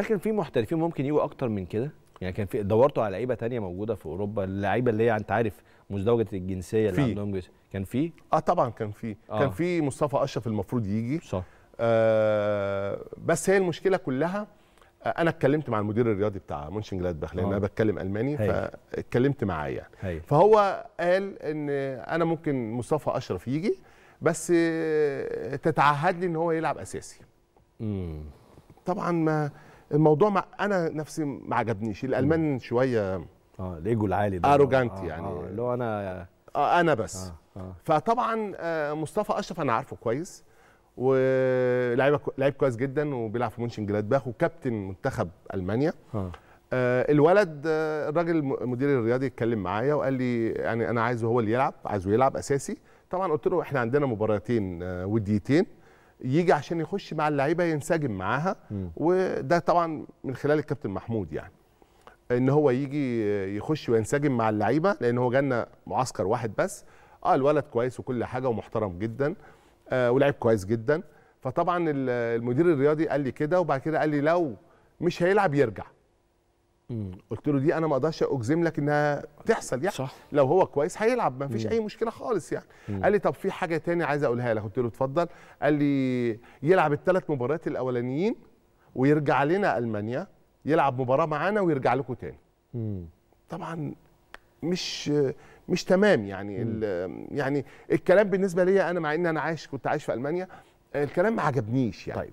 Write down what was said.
هل كان في محترفين ممكن يجوا اكتر من كده؟ يعني كان في دورتوا على لعيبه تانية موجوده في اوروبا اللعيبه اللي هي انت عارف مزدوجه الجنسيه اللي عندهم جنسية. كان في اه طبعا كان في آه. كان في مصطفى اشرف المفروض يجي صح آه بس هي المشكله كلها آه انا اتكلمت مع المدير الرياضي بتاع مونشن جلادباخ لان آه. انا بتكلم الماني فاتكلمت معاه يعني هي. فهو قال ان انا ممكن مصطفى اشرف يجي بس آه، تتعهد لي ان هو يلعب اساسي مم. طبعا ما الموضوع مع انا نفسي ما عجبنيش الالمان شويه اه الايجو العالي ده اروجانت آه يعني آه اللي هو انا آه انا بس آه آه فطبعا آه، مصطفى اشرف انا عارفه كويس ولاعيب لعيب كويس جدا وبيلعب في مونشن جلادباخ وكابتن منتخب المانيا آه. آه الولد آه الراجل المدير الرياضي اتكلم معايا وقال لي يعني انا عايزه هو اللي يلعب عايزه يلعب اساسي طبعا قلت له احنا عندنا مباراتين آه وديتين يجي عشان يخش مع اللعيبه ينسجم معاها وده طبعا من خلال الكابتن محمود يعني ان هو يجي يخش وينسجم مع اللعيبه لان هو جالنا معسكر واحد بس اه الولد كويس وكل حاجه ومحترم جدا آه ولعب كويس جدا فطبعا المدير الرياضي قال لي كده وبعد كده قال لي لو مش هيلعب يرجع قلت له دي انا ما اقدرش اجزم لك انها تحصل يعني صح. لو هو كويس هيلعب ما فيش اي مشكله خالص يعني مم. قال لي طب في حاجه تاني عايز اقولها لك قلت له اتفضل قال لي يلعب الثلاث مباريات الاولانيين ويرجع لنا المانيا يلعب مباراه معانا ويرجع لكم تاني مم. طبعا مش مش تمام يعني يعني الكلام بالنسبه ليا انا مع ان انا عايش كنت عايش في المانيا الكلام ما عجبنيش يعني طيب